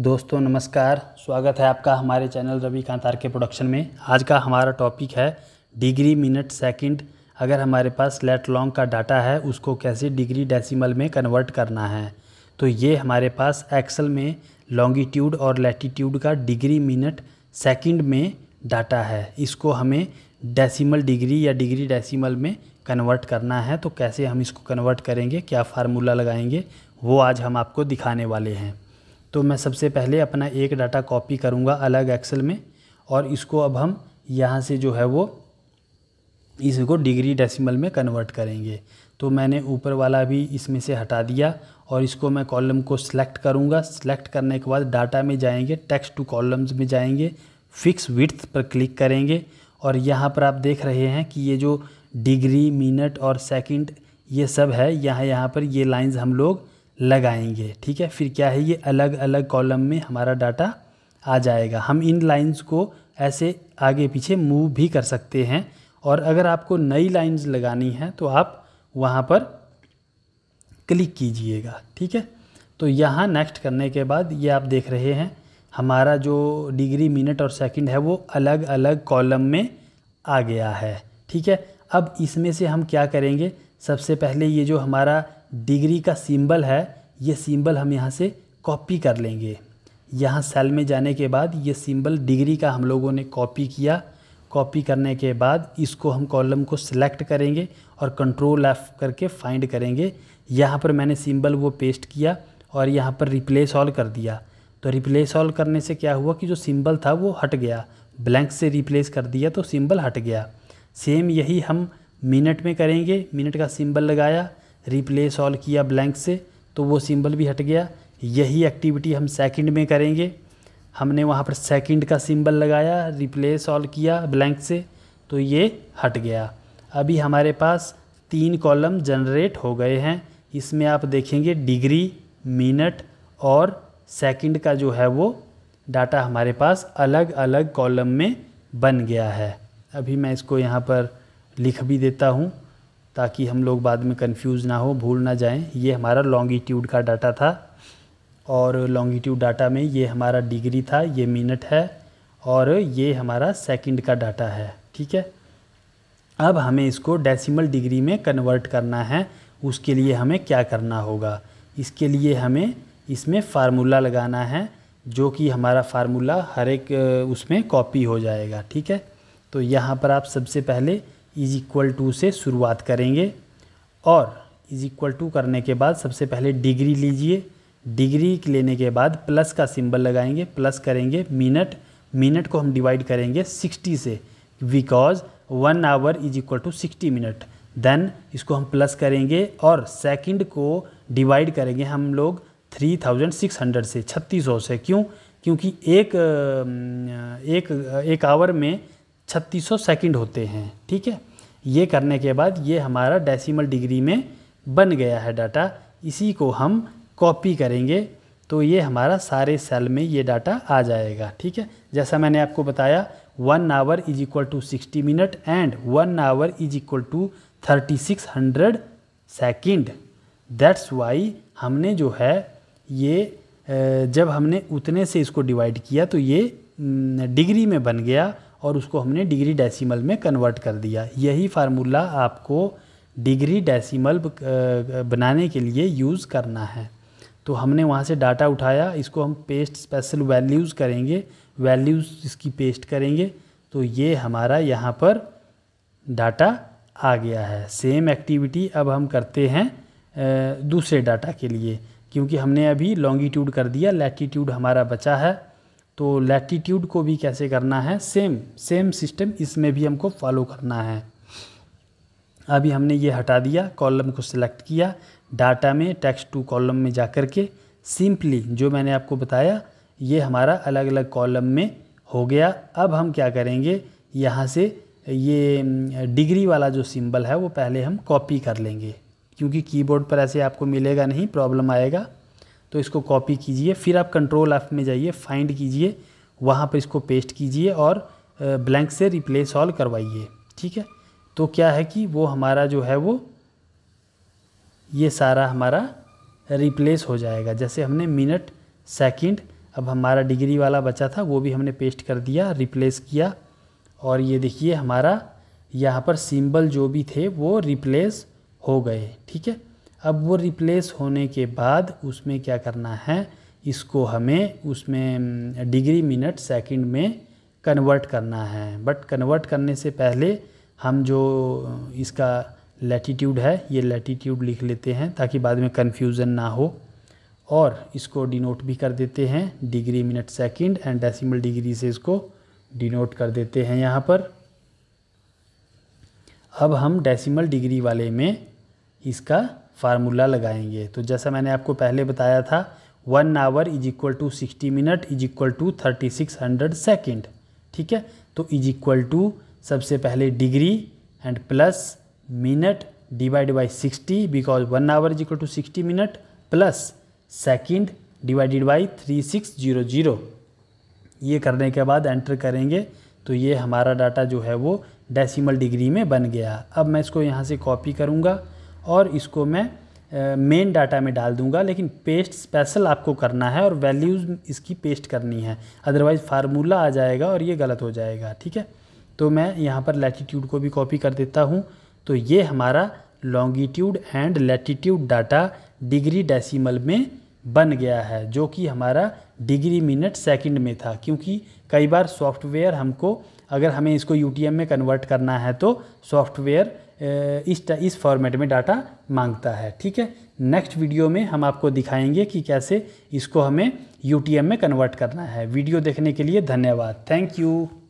दोस्तों नमस्कार स्वागत है आपका हमारे चैनल रवि कांतार के प्रोडक्शन में आज का हमारा टॉपिक है डिग्री मिनट सेकंड अगर हमारे पास लेट लॉन्ग का डाटा है उसको कैसे डिग्री डेसिमल में कन्वर्ट करना है तो ये हमारे पास एक्सल में लॉन्गिट्यूड और लैटीट्यूड का डिग्री मिनट सेकंड में डाटा है इसको हमें डेसिमल डिग्री या डिग्री डेसिमल में कन्वर्ट करना है तो कैसे हम इसको कन्वर्ट करेंगे क्या फार्मूला लगाएंगे वो आज हम आपको दिखाने वाले हैं तो मैं सबसे पहले अपना एक डाटा कॉपी करूँगा अलग एक्सेल में और इसको अब हम यहाँ से जो है वो इसको डिग्री डेसिमल में कन्वर्ट करेंगे तो मैंने ऊपर वाला भी इसमें से हटा दिया और इसको मैं कॉलम को सिलेक्ट करूँगा सिलेक्ट करने के बाद डाटा में जाएंगे टेक्स्ट टू कॉलम्स में जाएंगे फिक्स विथ पर क्लिक करेंगे और यहाँ पर आप देख रहे हैं कि ये जो डिग्री मिनट और सेकंड ये सब है यहाँ यहाँ पर ये लाइंस हम लोग लगाएंगे ठीक है फिर क्या है ये अलग अलग कॉलम में हमारा डाटा आ जाएगा हम इन लाइंस को ऐसे आगे पीछे मूव भी कर सकते हैं और अगर आपको नई लाइंस लगानी है तो आप वहाँ पर क्लिक कीजिएगा ठीक है तो यहाँ नेक्स्ट करने के बाद ये आप देख रहे हैं हमारा जो डिग्री मिनट और सेकंड है वो अलग अलग कॉलम में आ गया है ठीक है अब इसमें से हम क्या करेंगे सबसे पहले ये जो हमारा डिग्री का सिंबल है ये सिंबल हम यहाँ से कॉपी कर लेंगे यहाँ सेल में जाने के बाद ये सिंबल डिग्री का हम लोगों ने कॉपी किया कॉपी करने के बाद इसको हम कॉलम को सिलेक्ट करेंगे और कंट्रोल एफ करके फाइंड करेंगे यहाँ पर मैंने सिंबल वो पेस्ट किया और यहाँ पर रिप्लेस ऑल कर दिया तो रिप्लेस ऑल करने से क्या हुआ कि जो सिंबल था वो हट गया ब्लैंक से रिप्लेस कर दिया तो सिंबल हट गया सेम यही हम मिनट में करेंगे मिनट का सिंबल लगाया रिप्लेस ऑल किया ब्लैंक से तो वो सिंबल भी हट गया यही एक्टिविटी हम सेकंड में करेंगे हमने वहाँ पर सेकंड का सिंबल लगाया रिप्लेस ऑल किया ब्लैंक से तो ये हट गया अभी हमारे पास तीन कॉलम जनरेट हो गए हैं इसमें आप देखेंगे डिग्री मिनट और सेकंड का जो है वो डाटा हमारे पास अलग अलग कॉलम में बन गया है अभी मैं इसको यहाँ पर लिख भी देता हूँ ताकि हम लोग बाद में कंफ्यूज ना हो भूल ना जाएं ये हमारा लॉन्गिट्यूड का डाटा था और लॉन्गिट्यूड डाटा में ये हमारा डिग्री था ये मिनट है और ये हमारा सेकंड का डाटा है ठीक है अब हमें इसको डेसिमल डिग्री में कन्वर्ट करना है उसके लिए हमें क्या करना होगा इसके लिए हमें इसमें फार्मूला लगाना है जो कि हमारा फार्मूला हर एक उसमें कॉपी हो जाएगा ठीक है तो यहाँ पर आप सबसे पहले इज़ इक्वल टू से शुरुआत करेंगे और इज़ इक्वल टू करने के बाद सबसे पहले डिग्री लीजिए डिग्री लेने के बाद प्लस का सिंबल लगाएंगे प्लस करेंगे मिनट मिनट को हम डिवाइड करेंगे सिक्सटी से because one hour is equal to sixty minute then इसको हम प्लस करेंगे और सेकंड को डिवाइड करेंगे हम लोग थ्री थाउजेंड सिक्स हंड्रेड से छत्तीस सौ से क्यों क्योंकि एक एक एक आवर में छत्तीस सेकंड होते हैं ठीक है ये करने के बाद ये हमारा डेसिमल डिग्री में बन गया है डाटा इसी को हम कॉपी करेंगे तो ये हमारा सारे सेल में ये डाटा आ जाएगा ठीक है जैसा मैंने आपको बताया one hour is equal to sixty minute and one hour is equal to thirty six hundred second that's why हमने जो है ये जब हमने उतने से इसको डिवाइड किया तो ये डिग्री में बन गया और उसको हमने डिग्री डेसिमल में कन्वर्ट कर दिया यही फार्मूला आपको डिग्री डेसिमल बनाने के लिए यूज़ करना है तो हमने वहाँ से डाटा उठाया इसको हम पेस्ट स्पेशल वैल्यूज़ करेंगे वैल्यूज़ इसकी पेस्ट करेंगे तो ये हमारा यहाँ पर डाटा आ गया है सेम एक्टिविटी अब हम करते हैं दूसरे डाटा के लिए क्योंकि हमने अभी लॉन्गीट्यूड कर दिया लैटीट्यूड हमारा बचा है तो लैटीट्यूड को भी कैसे करना है सेम सेम सिस्टम इसमें भी हमको फॉलो करना है अभी हमने ये हटा दिया कॉलम को सिलेक्ट किया डाटा में टेक्स्ट टू कॉलम में जा कर के सिंपली जो मैंने आपको बताया ये हमारा अलग अलग कॉलम में हो गया अब हम क्या करेंगे यहाँ से ये डिग्री वाला जो सिंबल है वो पहले हम कॉपी कर लेंगे क्योंकि कीबोर्ड पर ऐसे आपको मिलेगा नहीं प्रॉब्लम आएगा तो इसको कॉपी कीजिए फिर आप कंट्रोल ऐप में जाइए फाइंड कीजिए वहाँ पर इसको पेस्ट कीजिए और ब्लैंक से रिप्लेस ऑल करवाइए ठीक है तो क्या है कि वो हमारा जो है वो ये सारा हमारा रिप्लेस हो जाएगा जैसे हमने मिनट सेकंड अब हमारा डिग्री वाला बचा था वो भी हमने पेस्ट कर दिया रिप्लेस किया और ये देखिए हमारा यहाँ पर सिंबल जो भी थे वो रिप्लेस हो गए ठीक है अब वो रिप्लेस होने के बाद उसमें क्या करना है इसको हमें उसमें डिग्री मिनट सेकंड में कन्वर्ट करना है बट कन्वर्ट करने से पहले हम जो इसका लेटीट्यूड है ये लेटीट्यूड लिख लेते हैं ताकि बाद में कन्फ्यूज़न ना हो और इसको डिनोट भी कर देते हैं degree minute second and decimal degree से इसको डिनोट कर देते हैं यहाँ पर अब हम डेसिमल डिग्री वाले में इसका फार्मूला लगाएंगे तो जैसा मैंने आपको पहले बताया था one hour is equal to sixty minute is equal to thirty six hundred second ठीक है तो इज इक्वल टू सबसे पहले degree and plus minute divide by sixty because one hour is equal to sixty minute plus second divided by three six zero zero ये करने के बाद enter करेंगे तो ये हमारा डाटा जो है वो डेसिमल डिग्री में बन गया अब मैं इसको यहाँ से कॉपी करूँगा और इसको मैं मेन डाटा में डाल दूंगा लेकिन पेस्ट स्पेशल आपको करना है और वैल्यूज़ इसकी पेस्ट करनी है अदरवाइज़ फार्मूला आ जाएगा और ये गलत हो जाएगा ठीक है तो मैं यहाँ पर लैटीट्यूड को भी कॉपी कर देता हूँ तो ये हमारा longitude and latitude data degree decimal में बन गया है जो कि हमारा डिग्री मिनट सेकंड में था क्योंकि कई बार सॉफ्टवेयर हमको अगर हमें इसको यू में कन्वर्ट करना है तो सॉफ्टवेयर इस इस फॉर्मेट में डाटा मांगता है ठीक है नेक्स्ट वीडियो में हम आपको दिखाएंगे कि कैसे इसको हमें यू में कन्वर्ट करना है वीडियो देखने के लिए धन्यवाद थैंक यू